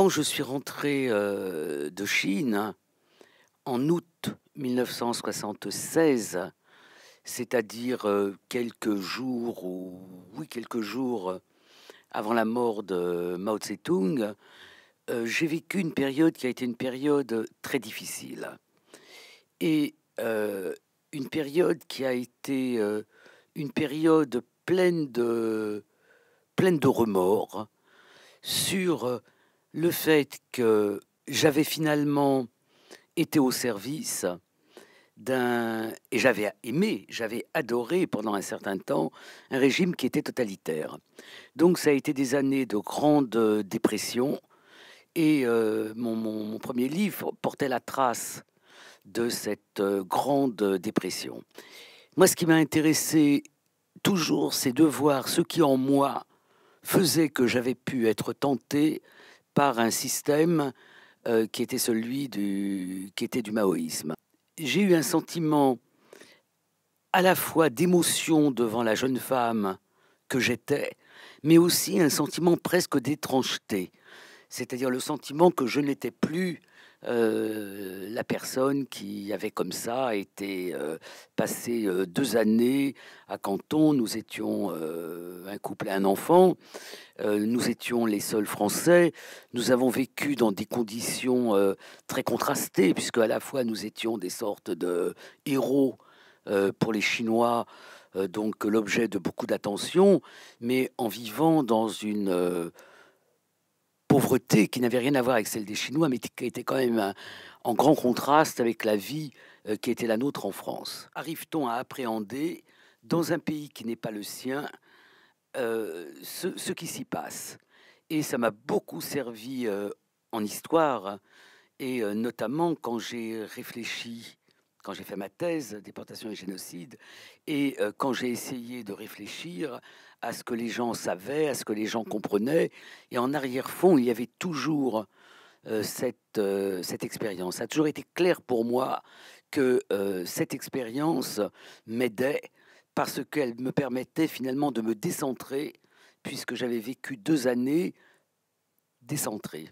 quand je suis rentré euh, de Chine en août 1976, c'est-à-dire euh, quelques jours ou oui quelques jours euh, avant la mort de Mao tse j'ai vécu une période qui a été une période très difficile et une période qui a été une période pleine de pleine de remords sur le fait que j'avais finalement été au service d'un et j'avais aimé, j'avais adoré pendant un certain temps un régime qui était totalitaire. Donc ça a été des années de grande euh, dépression et euh, mon, mon, premier livre portait la trace de cette euh, grande dépression. Moi, ce qui m'a intéressé toujours, c'est de voir ce qui en moi faisait que j'avais pu être tenté par un système euh, qui était celui du, qui était du maoïsme. J'ai eu un sentiment à la fois d'émotion devant la jeune femme que j'étais, mais aussi un sentiment presque d'étrangeté, c'est-à-dire le sentiment que je n'étais plus euh, la personne qui avait comme ça été euh, passé euh, deux années à Canton. Nous étions un couple et un enfant. nous étions les seuls Français. Nous avons vécu dans des conditions très contrastées, puisque à la fois nous étions des sortes de héros pour les Chinois donc l'objet de beaucoup d'attention, mais en vivant dans une pauvreté qui n'avait rien à voir avec celle des Chinois, mais qui était quand même euh, en grand contraste avec la vie euh, qui était la nôtre en France. Arrive-t-on à appréhender, dans un pays qui n'est pas le sien, euh, ce, qui s'y passe Et ça m'a beaucoup servi en histoire, et notamment quand j'ai réfléchi, quand j'ai fait ma thèse, déportation et génocide, et quand j'ai essayé de réfléchir à ce que les gens savaient, à ce que les gens comprenaient. Et en arrière-fond, il y avait toujours euh, euh, cette, expérience. Ça a toujours été clair pour moi que euh, cette expérience m'aidait parce qu'elle me permettait finalement de me décentrer, puisque j'avais vécu deux années décentrées.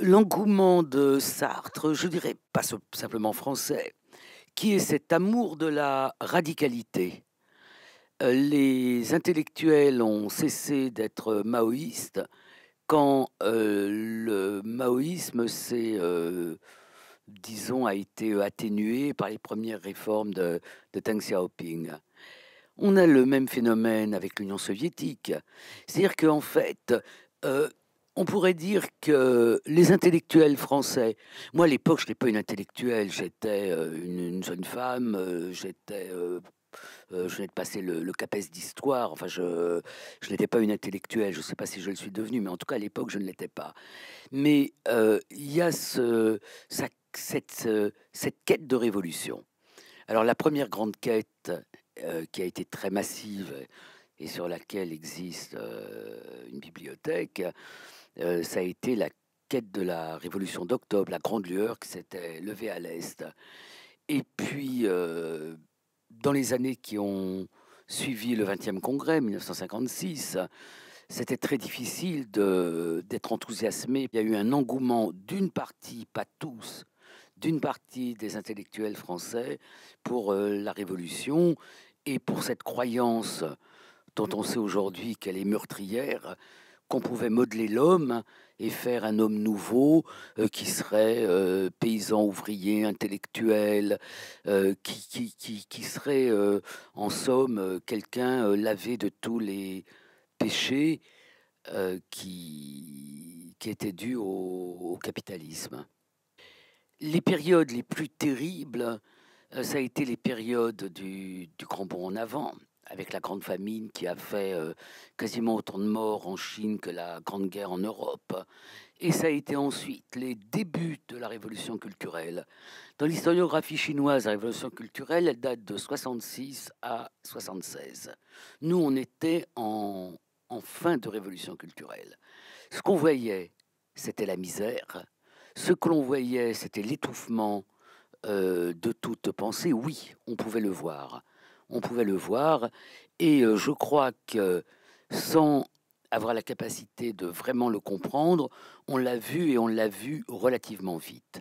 L'engouement de Sartre, je dirais pas simplement français, qui est cet amour de la radicalité, les intellectuels ont cessé d'être maoïstes quand euh, le maoïsme s'est, euh, disons, a été atténué par les premières réformes de, de Deng Xiaoping. On a le même phénomène avec l'Union soviétique. C'est-à-dire qu'en fait, euh, on pourrait dire que les intellectuels français, moi à l'époque je n'étais pas une intellectuelle, j'étais une, jeune femme, j'étais euh, je venais de passer le, CAPES d'histoire. Enfin, je, je n'étais pas une intellectuelle. Je ne sais pas si je le suis devenu, mais en tout cas, à l'époque, je ne l'étais pas. Mais euh, il y a ce, cette, euh, cette, quête de révolution. Alors, la première grande quête qui a été très massive et sur laquelle existe une bibliothèque, ça a été la quête de la révolution d'octobre, la grande lueur qui s'était levée à l'Est. Et puis, dans les années qui ont suivi le 20e congrès, 1956, c'était très difficile d'être enthousiasmé. Il y a eu un engouement d'une partie, pas tous, d'une partie des intellectuels français pour euh, la Révolution et pour cette croyance dont on sait aujourd'hui qu'elle est meurtrière, qu'on pouvait modeler l'homme et faire un homme nouveau euh, qui serait euh, paysan, ouvrier, intellectuel, euh, qui, qui, serait en somme quelqu'un lavé de tous les péchés qui, qui étaient dus au, capitalisme. Les périodes les plus terribles, ça a été les périodes du, du Grand Bond en avant avec la grande famine qui a fait euh, quasiment autant de morts en Chine que la Grande Guerre en Europe. Et ça a été ensuite les débuts de la révolution culturelle. Dans l'historiographie chinoise, la révolution culturelle, elle date de 66 à 76. Nous, on était en, fin de révolution culturelle. Ce qu'on voyait, c'était la misère. Ce que l'on voyait, c'était l'étouffement euh, de toute pensée. Oui, on pouvait le voir on pouvait le voir. Et euh, je crois que sans avoir la capacité de vraiment le comprendre, on l'a vu et on l'a vu relativement vite.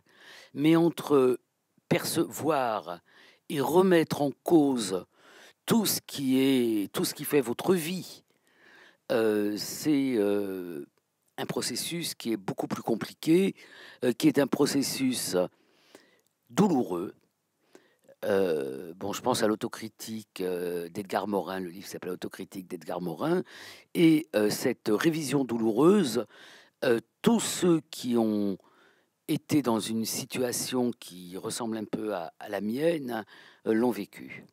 Mais entre percevoir et remettre en cause tout ce qui est tout ce qui fait votre vie, euh, c'est euh, un processus qui est beaucoup plus compliqué, qui est un processus douloureux, bon, je pense à l'autocritique d'Edgar Morin, le livre s'appelle Autocritique d'Edgar Morin, et cette révision douloureuse, tous ceux qui ont été dans une situation qui ressemble un peu à, à la mienne l'ont vécu.